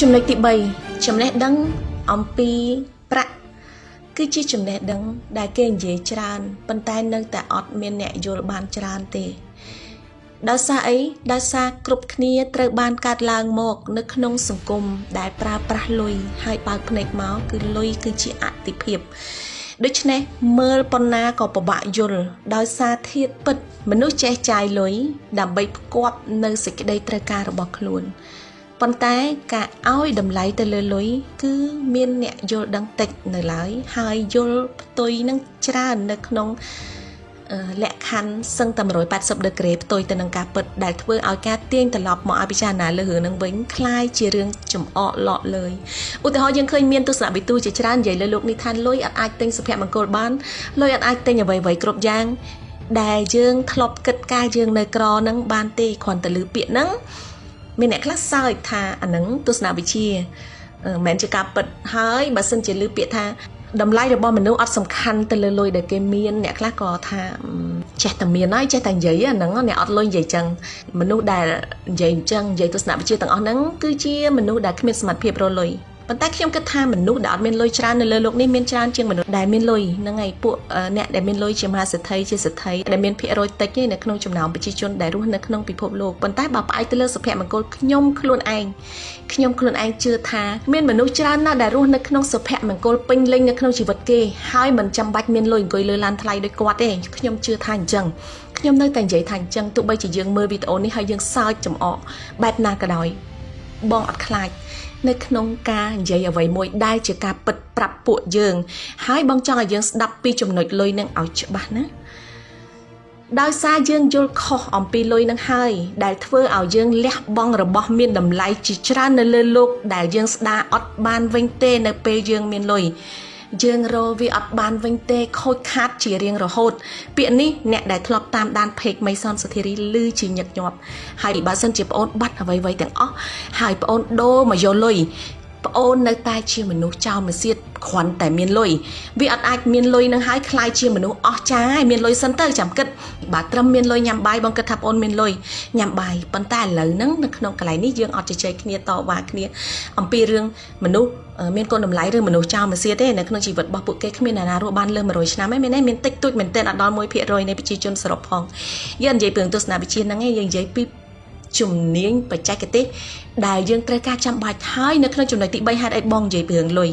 ចំណុចទី3ចំណេះដឹងអំពីប្រាក់គឺជាចំណេះដឹងដែលគេនិយាយច្រើនប៉ុន្តែនៅតែអត់មានអ្នកយល់បានច្រើនទេដោយសារអីដោយសារគ្រប់គ្នាត្រូវបាន កាត់ឡើងមក នៅក្នុង សង្គមដែលប្រើប្រាស់លុយហើយបើកភ្នែកមកគឺលុយគឺជាអតិភិបដូច្នេះមើលប៉ុណ្ណាក៏ពិបាកយល់ដោយសារធាតពិត មនុស្សចេះចាយលុយដើម្បីផ្គប់នៅសេចក្តីត្រូវការរបស់ខ្លួនប៉ុន្តែការឲ្យតម្លៃទៅលើលុយគឺមានអ្នកយល់ដឹងតិចនៅឡើយ ហើយយល់ផ្ទុយនឹងច្រើននៅក្នុងលក្ខខណ្ឌសឹងតែ180ដឺក្រេផ្ទុយទៅនឹងការពិតដែលធ្វើឲ្យការទាញត្រឡប់មកអភិចារណាលើរឿងនឹងវិញคล้ายជារឿងចំអកឡកលើយឧទាហរណ៍យើងឃើញមានទស្សនវិទូជាច្រើននិយាយលើលោកនេះថាលុយអត់អាចទិញសុភមង្គលបានលុយអត់អាចទិញអ្វីៗគ្រប់យ៉ាង ដែលយើងធ្លាប់គិតការយើងនៅក្រនឹងបានទេគ្រាន់តែលើពាក្យហ្នឹងមានអ្នកខ្លះសើចថាអានឹងទស្សនវិជ្ជាមិនមែនជាការពិតហើយបើសិនជាលើពាក្យថាតម្លៃរបស់មនុស្សអត់សំខាន់ទៅលើលុយដែលគេមានអ្នកខ្លះក៏ថាចេះតែមានហើយចេះតែនិយាយអាហ្នឹងអ្នកអត់លុយនិយាយចឹងមនុស្សដែលនិយាយចឹងនិយាយទស្សនវិជ្ជាទាំងអស់ហ្នឹងគឺជាមនុស្សដែលគ្មានសមត្ថភាពរលុយប៉ុន្តែខ្ញុំគិតថាមនុស្សដែលអត់មានលុយច្រើននៅលើโลกនេះមានច្រើនជាងមនុស្សដែលមានលុយហ្នឹងហើយពួកអ្នកដែលមានលុយជាមហាសេដ្ឋីជាសេដ្ឋីដែលមានភាគរយតិចទេនៅក្នុងចំណោមប្រជាជនដែលរស់នៅក្នុងពិភពលោកប៉ុន្តែបើផ្អែកទៅលើសុភមង្គលខ្ញុំខ្លួនឯងខ្ញុំខ្លួនឯងជឿថាមានមនុស្សច្រើនណាស់ដែលរស់នៅក្នុងសុភមង្គលពេញលេញនៅក្នុងជីវិតគេហើយមិនចាំបាច់មានលុយអង្គុយលើឡានថ្លៃដោយគាត់ទេខ្ញុំជឿថាអញ្ចឹងខ្ញុំនៅតែនិយាយថាអញ្ចឹងទោះបីជាយើងមើលវីដេអូនេះហើយយើងសើចចំអកបែបណាក៏ដោយបងអត់ខ្លាចនៅក្នុងការនិយាយអ្វីមួយដែលជាការពិតប្រាប់ពួកយើងហើយបងចង់ឲ្យយើងស្ដាប់ពីចំណុចលុយនឹងឲ្យច្បាស់ណាដោយសារយើងយល់ខុសអំពីលុយនឹងហើយដែលធ្វើឲ្យយើងលះបង់របស់មានតម្លៃជាច្រើននៅលើโลกដែលយើងស្ដារអត់បានវិញទេនៅពេលយើងមានលុយយើងរកវាអត់បានវិញទេខូចខាតជារៀងរហូតពាក្យនេះអ្នកដែលធ្លាប់តាមដាន page មីសនសុធារីឮជាញឹកញាប់ហើយបើសិនជាប្អូនបាត់អ្វីៗទាំងអស់ហើយប្អូនដូរមកយកលុយប្អូននៅតែជាមនុស្សចោលមួយទៀតគ្រាន់តែមានលុយវាអត់អាចមានលុយនឹងហើយខ្លាយជាមនុស្សអស់ចាហើយមានលុយសិនទៅចាំគិតបាទត្រឹមមានលុយញ៉ាំបាយបងគិតថាប្អូនមានលុយញ៉ាំបាយប៉ុន្តែឥឡូវហ្នឹងនៅក្នុងកន្លែងនេះយើងអត់ជជែកគ្នាតវ៉ាគ្នា អំពីរឿងមនុស្សមានគុណតម្លៃឬមនុស្សចោលមិនសៀតទេនៅក្នុងជីវិតរបស់ពួកគេគ្មានអ្នកណារស់បានលើ100ឆ្នាំទេមានទេមានតិចតួចមែនទែនអត់ដល់1%នៃប្រជាជនសរុបផងយើងនិយាយពីទស្សនវិជ្ជាហ្នឹងឯងយើងនិយាយពីជំនាញបច្ចេកទេសដែលយើង ត្រូវការចាំបាច់ហើយ នៅក្នុងចំណុចទី3ហេតុអីបងនិយាយពីរឿងលុយ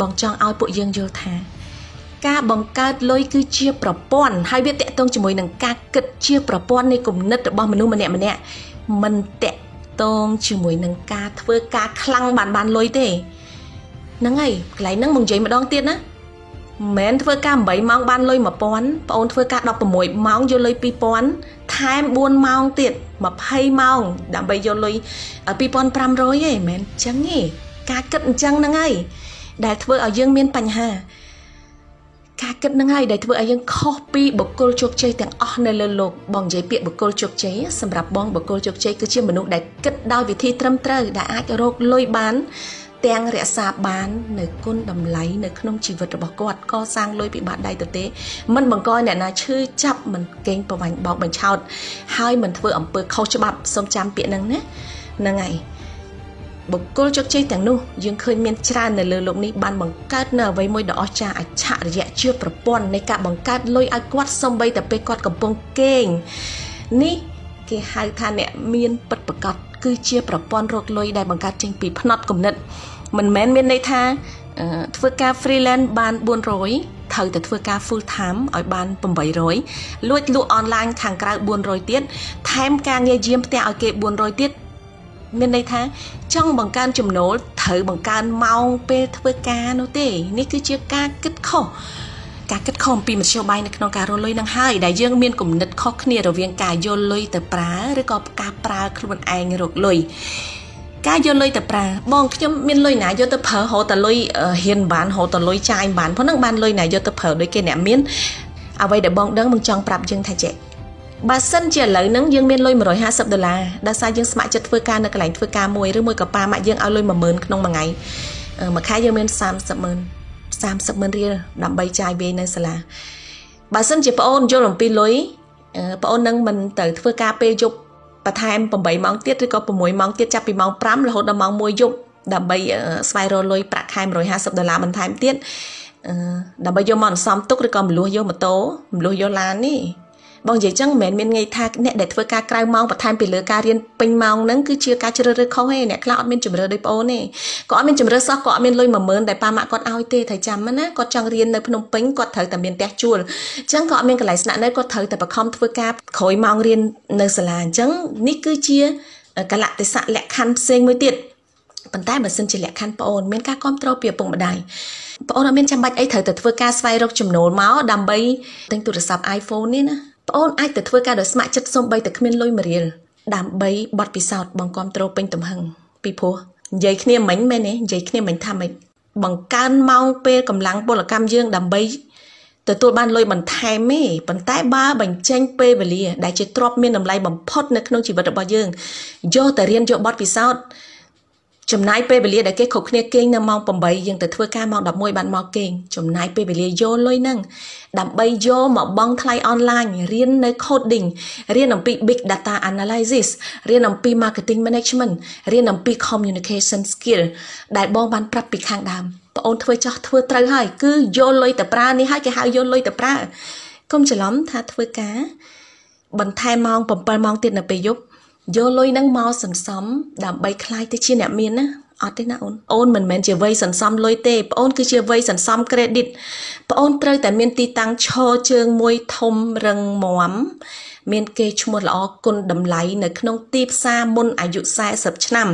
បងចង់ឲ្យពួកយើងយល់ថាការបង្កើតលុយគឺជាប្រព័ន្ធហើយវាតកតងជាមួយនឹងការគិតជាប្រព័ន្ធនៃគំនិតរបស់មនុស្សម្នាក់ម្នាក់មិនតកតងជាមួយនឹងការធ្វើការខ្លាំងបានបានលុយទេហ្នឹងហើយកន្លែងហ្នឹងមកនិយាយម្ដងទៀតណាមិនមែនធ្វើការ8ម៉ោងបានលុយ1000ប្អូនធ្វើការ16ម៉ោងយកលុយ2000ថែម4ម៉ោងទៀត20ម៉ោងដើម្បីយកលុយ2500ឯងមែនអញ្ចឹងឯងការគិតអញ្ចឹងហ្នឹងហើយដែលធ្វើឲ្យយើងមានបញ្ហា ការគិតហ្នឹងហើយដែលធ្វើឲ្យយើងខុសពីបុគ្គលជោគជ័យទាំងអស់នៅលើโลกបងនិយាយពាក្យបុគ្គលជោគជ័យសម្រាប់បងបុគ្គលជោគជ័យគឺជាមនុស្សដែលគិតដោយវិធីត្រឹមត្រូវដែលអាចរកលុយបានទាំងរក្សាបាននៅគុណតម្លៃនៅក្នុងជីវិតរបស់គាត់កសាងលុយពីបាត់ដៃទៅទេមិនបង្កឲ្យអ្នកណាឈឺចាប់មិនកេងប្រវាញ់បោកបញ្ឆោតហើយមិនធ្វើអំពើខុសច្បាប់សូមចាំពាក្យហ្នឹងណាហ្នឹងហើយបុគ្គលជោគជ័យទាំងនោះយើងឃើញមានច្រើននៅលើโลกនេះបានបង្កើតនៅអ្វីមួយដ៏អស្ចារ្យអច្ឆរិយៈជាប្រព័ន្ធនៃការបង្កើតលុយឲ្យគាត់សំបីតែពេលគាត់កំពុងគេងនេះគេហៅថាអ្នកមានពិតប្រកបគឺជាប្រព័ន្ធរកលុយដែលបង្កើតចេញពី ផ្នត់គំនិតមិនមែនមានន័យថាធ្វើការ freelance បាន400ត្រូវតែធ្វើការ full time ឲ្យបាន800លួចលក់ online ខាងក្រៅ400ទៀតថែមការងារយាមផ្ទះឲ្យគេ400ទៀតមានន័យថាចង់បង្កើនចំណូលត្រូវបង្កើនម៉ោងពេលធ្វើការនោះទេ នេះគឺជាការគិតខុសការគិតខំពីមធ្យោបាយនៅក្នុងការរលុយនឹងហើយដែលយើងមានគំនិតខុសគ្នារវាងការយកលុយទៅប្រើឬក៏ការប្រើខ្លួនឯងរកលុយការយកលុយទៅប្រើបងខ្ញុំមានលុយណាយកទៅប្រើហៅតលុយហ៊ានបានហៅតលុយចាយបានប៉ុណ្ណឹងបានលុយណាយកទៅប្រើដូចគេអ្នកមានអ្វីដែលបង ដឹងមិនចង់ប្រាប់យើងថាចេះបើសិនជាឥឡូវហ្នឹងយើងមានលុយ150ដុល្លារដោយសារយើងស្ម័គ្រចិត្តធ្វើការនៅកន្លែងធ្វើការមួយឬមួយក៏ប៉ាម៉ាក់យើងឲ្យលុយ10000ក្នុងមួយថ្ងៃមួយខែយើងមាន30ម៉ឺន30ម៉ឺនរៀលដើម្បីចាយវាយនៅសាលាបើសិនជាប្អូនយល់អំពីលុយប្អូននឹងមិនទៅធ្វើការពេលយប់បន្ថែម8ម៉ោងទៀតឬក៏6ម៉ោងទៀតចាប់ពីម៉ោង5រហូតដល់ម៉ោង1យប់ដើម្បីស្វែងរកលុយប្រាក់ខែ150ដុល្លារបន្ថែមទៀតដើម្បីយកមកអន្សំទុកឬក៏មលួសយកម៉ូតូមលួសយកឡាននេះបងនិយាយចឹងមិនមែនមានន័យថាអ្នកដែលធ្វើការក្រៅម៉ោងបន្ថែមពីលើការរៀនពេញម៉ោងហ្នឹងគឺជាការជ្រើសរើសខុសទេអ្នកខ្លះអត់មានជំរឿដូចបងអូនទេគាត់អត់មានជំរឿសោះគាត់អត់មានលុយ10000ដែលប៉ាម៉ាក់គាត់ឲ្យទេត្រូវចាំណាគាត់ចង់រៀននៅភ្នំពេញគាត់ត្រូវតែមានផ្ទះជួលអញ្ចឹងគាត់អត់មានកន្លែងស្នាក់នៅគាត់ត្រូវតែបង្ខំធ្វើការក្រោយម៉ោងរៀននៅសាលាអញ្ចឹងនេះគឺជាកលៈទេសៈលក្ខខណ្ឌផ្សេងមួយទៀតប៉ុន្តែបើសិនជាលក្ខខណ្ឌប្អូនមានការគ្រប់គ្រងពីឪពុកម្ដាយប្អូនអត់មានចាំបាច់អីត្រូវតែធ្វើការស្វែងរកចំណូលមកដើម្បីទិញទូរស័ព្ទ iPhone នេះណាប្អូនអាចទៅធ្វើការដោយស្ម័គ្រចិត្តសូម្បីតែគ្មានលុយមួយរៀលដើម្បីបត់ពិសោធន៍បង្គាំទ្រពេញទំហឹងពីព្រោះនិយាយគ្នាមិញមែនទេនិយាយគ្នាមិញថាម៉េចបង្កើនម៉ោងពេលកម្លាំងពលកម្មយើងដើម្បីទទួលបានលុយបន្ថែមទេប៉ុន្តែបើបញ្ចេញពេលវេលាដែលជាទ្រព្យមានតម្លៃបំផុតនៅក្នុងជីវិតរបស់យើងយកទៅរៀនយកបទពិសោធន៍ចំណាយពេលវេលាដែលគេខុបគ្នាគេងនៅម៉ោង8យើងទៅធ្វើការម៉ោង11បានមកគេងចំណាយពេលវេលាយកលុយហ្នឹងដើម្បីយកមកបង់ថ្លៃអនឡាញរៀននៅ coding រៀនអំពី big data analysis រៀនអំពី marketing management រៀនអំពី communication skill ដែលបងបានប្រាប់ពីខាងដើមបងអូនធ្វើចោះធ្វើត្រូវហើយ គឺយកលុយទៅប្រើនេះហើយគេហៅយកលុយទៅប្រើកុំច្រឡំថាធ្វើការ បន្ថែមម៉ោង7ម៉ោងទៀតនៅពេលយប់យកលុយនឹងមកសន្សំដើម្បីខ្លាយទៅជាអ្នកមានណាអត់ទេណាអូនអូនមិនមែនជាវ័យសន្សំលុយទេប្អូនគឺជាវ័យសន្សំ credit ប្អូនត្រូវតែ មានទីតាំងឈរជើងមួយធំរឹងមាំមានគេឈ្មោះល្អគុណតម្លៃនៅក្នុងទីផ្សារមុនអាយុ40ឆ្នាំ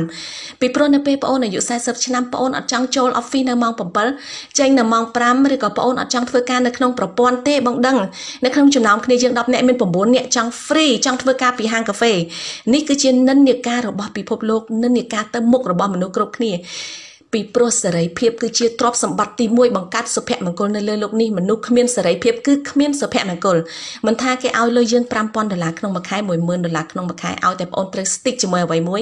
ពីព្រោះនៅពេលប្អូនអាយុ40ឆ្នាំប្អូនអត់ចង់ចូល office នៅម៉ោង7ចេញនៅម៉ោង5ឬក៏ប្អូនអត់ចង់ធ្វើការនៅក្នុងប្រព័ន្ធទេបងដឹងនៅក្នុងចំណោមគ្នាយើង10នាក់មាន9នាក់ចង់ free ចង់ធ្វើការពីហាងកាហ្វេនេះគឺជានិន្នាការរបស់ពិភពលោក និន្នាការទៅមុខរបស់មនុស្សគ្រប់គ្នាពីព្រោះសេរីភាពគឺជាទ្រព្យសម្បត្តិទី1បង្កើតសុភមង្គលនៅលើโลกនេះមនុស្សគ្មានសេរីភាពគឺគ្មានសុភមង្គលមិនថាគេឲ្យលុយយើង5000ដុល្លារក្នុងមួយខែ10000ដុល្លារក្នុងមួយខែឲ្យតែប្អូនត្រូវ stick ជាមួយអ្វីមួយ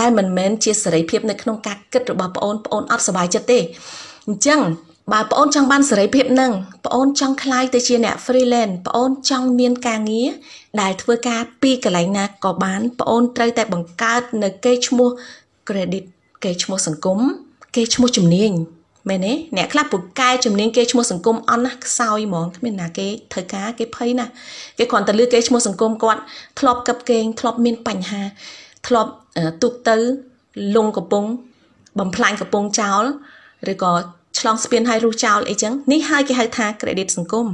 ដែលមិនមែនជាសេរីភាពនៅក្នុងការគិតរបស់ប្អូនប្អូនអត់សុបាយចិត្តទេអញ្ចឹងបើប្អូនចង់បានសេរីភាពនឹងប្អូនចង់ខ្លាយទៅជាអ្នក freelance ប្អូនចង់មានការងារដែលធ្វើការពីកន្លែងណាក៏បានប្អូនត្រូវតែបង្កើតនៅគេឈ្មោះ credit គេឈ្មោះសង្គមគេឈ្មោះជំនាញមែនទេអ្នកខ្លះពូកែ ជំនាញគេឈ្មោះសង្គមអន់ណាខ្សោយហ្មងគ្មានណាគេធ្វើការគេភ័យណាគេគ្រាន់តែលឺគេឈ្មោះសង្គមគាត់ធ្លាប់កឹបកេងធ្លាប់មានបញ្ហាធ្លាប់ទូកទៅលងកំពង់បំផ្លាញកំពង់ចោលឬក៏ឆ្លងស្ពានហើយរុះចោលអីចឹងនេះហើយគេហៅថា credit សង្គម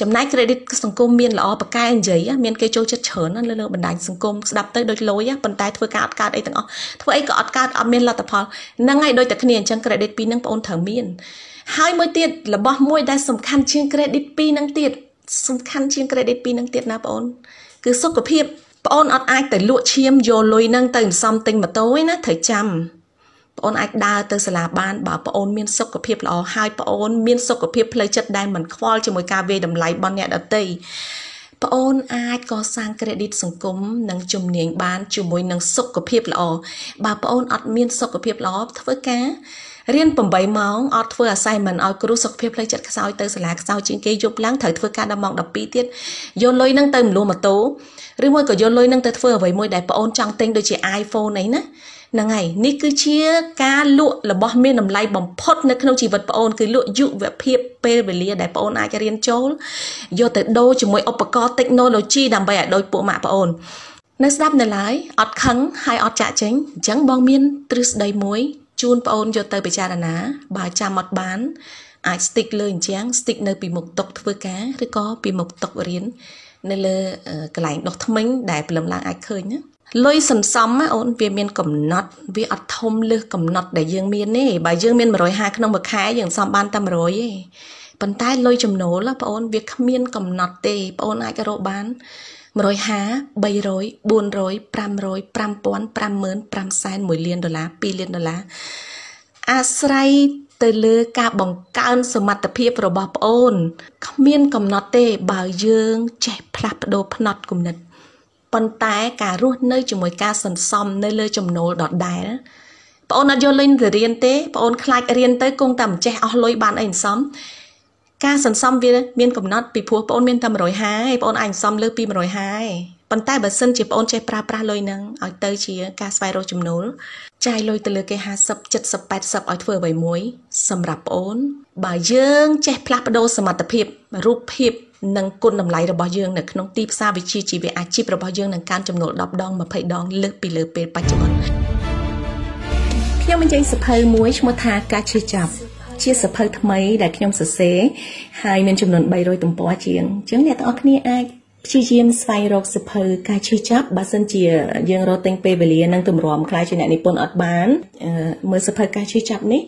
ចំណែក credit សង្គមមានល្អប្រកែនិយាយមានគេចូលចិត្តច្រើនលើលើបណ្ដាញសង្គមស្ដាប់ទៅដូចលយប៉ុន្តែធ្វើការអត់កើតអីទាំងអស់ធ្វើអីក៏អត់កើតអត់មានលទ្ធផលហ្នឹងហើយដូចតែគ្នាអញ្ចឹង credit ពីរហ្នឹងបងអូនត្រូវមានហើយមួយទៀតរបស់មួយដែលសំខាន់ជាង credit ពីរហ្នឹងទៀតសំខាន់ជាង credit ពីរហ្នឹងទៀតណាបងអូនគឺសុខភាពបងអូនអត់អាចទៅលក់ឈាមយកលុយហ្នឹងទៅសំទិញម៉ូតូឯណាត្រូវចាំប្អូនអាចដើរទៅសាលាបានបើប្អូនមានសុខភាពល្អហើយប្អូនមានសុខភាពផ្លូវចិត្តដែលមិនខ្វល់ជាមួយការវាយតម្លៃរបស់អ្នកដទៃប្អូនអាចកសាង credit សង្គមនិង ជំនាញបានជាមួយនឹងសុខភាពល្អបើប្អូនអត់មានសុខភាពល្អធ្វើការរៀន8ម៉ោងអត់ធ្វើ assignment ឲ្យគ្រូសុខភាពផ្លូវចិត្តខ្សោយទៅសាលាខ្សោយជាងគេយប់ឡើងត្រូវធ្វើការដល់ម៉ោង12ទៀតយកលុយនឹងទៅមលុះម៉ូតូឬមួយក៏យកលុយនឹងទៅធ្វើអ្វីមួយដែលប្អូនចង់ទិញដូចជា iPhone អីណាហ្នឹងហើយនេះគឺជាការលក់របស់មានតម្លៃបំផុតនៅក្នុងជីវិតប្អូនគឺលក់យុវភាពពេលវេលាដែលប្អូនអាចរៀនចូលយកទៅដូរជាមួយឧបករណ៍ technology ដើម្បីឲ្យដូចពួកម៉ាក់ប្អូន នៅស្ដាប់នៅឡើយអត់ខឹងហើយអត់ចាក់ចេញអញ្ចឹងបងមានទ្រឹស្ដីមួយជូនប្អូនយកទៅពិចារណាបើចាំអត់បានអាច stick លើអញ្ចឹង stick នៅពីមុខតុកធ្វើការឬក៏ពីមុខតុករៀននៅលើកន្លែងដោះថ្មិញដែលព្រលឹមឡើងអាចឃើញណាលុយសន្សំណាអូន វាមានកំណត់វាអត់ធំលើសកំណត់ដែលយើងមានទេបើយើង មាន150ក្នុងមួយខែយើងសន្សំបានតែ100ទេប៉ុន្តែលុយចំណូលបងអូនវាគ្មានកំណត់ទេបងអូនអាចរកបាន150 300 400 500 5000 50000 50000 1លានដុល្លារ2លានដុល្លារអាស្រ័យទៅលើការបង្កើនសមត្ថភាពរបស់បងអូនគ្មានកំណត់ទេ បើយើងចេះផ្លាស់ប្ដូរផ្នត់គំនិតប៉ុន្តែការរស់នៅជាមួយការសន្សំ នៅលើចំណូលដដែលបងអូនអត់យកលេងទៅរៀនទេបងអូនខ្លាចរៀនទៅគង់តែមិនចេះអស់លុយបានអីសន្សំការសន្សំវាមានកំណត់ពីព្រោះបងអូនមានតែ150ឯងបងអូនអាចសន្សំលើសពី150ឯងប៉ុន្តែបើសិនជាបងចេះប្រើប្រាស់លុយហ្នឹងឲ្យទៅជាការស្វែងរកចំណូលចាយលុយទៅលើគេ50 70 80ឲ្យធ្វើអ្វីមួយសម្រាប់បងបើយើងចេះ ផ្លាស់ប្ដូរសមត្ថភាពរូបភាពនិងគុណតម្លៃរបស់យើងនៅក្នុងទីផ្សារវិជ្ជាជីវៈអាជីពរបស់យើងនឹងកើនចំនួន10ដង20ដងលើសពីលើពេលបច្ចុប្បន្នខ្ញុំអញ្ជើញសភៅមួយឈ្មោះថាការឈឺចាប់ ជាសភៅថ្មី ដែលខ្ញុំសរសេរហើយមានចំនួន300ទំព័រជាងអញ្ចឹងអ្នកទាំងអស់គ្នាអាចព្យាយាមស្វែងរកសិភៅការឈឺចាប់បើសិនជា យើងរត់ទិញពេលវេលានឹងទម្រាំខ្លាចជាអ្នកនិពន្ធអត់បានមើលសិភៅការឈឺចាប់នេះ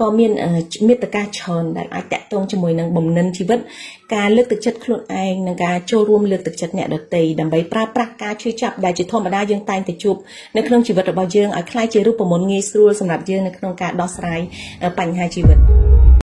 ក៏មានមេត្តាច្រើនដែលអាចតាក់ទងជាមួយនឹងបំណិនជីវិតការលើកទឹកចិត្តខ្លួនឯងនិងការចូលរួមលើកទឹកចិត្តអ្នកដទៃដើម្បីប្រើប្រាស់ការឈឺចាប់ដែលជាធម្មតាយើងតែងតែជួបនៅក្នុងជីវិតរបស់យើងឲ្យខ្លាចជារូបមន្តងាយស្រួលសម្រាប់យើងនៅក្នុងការដោះស្រាយបញ្ហាជីវិត។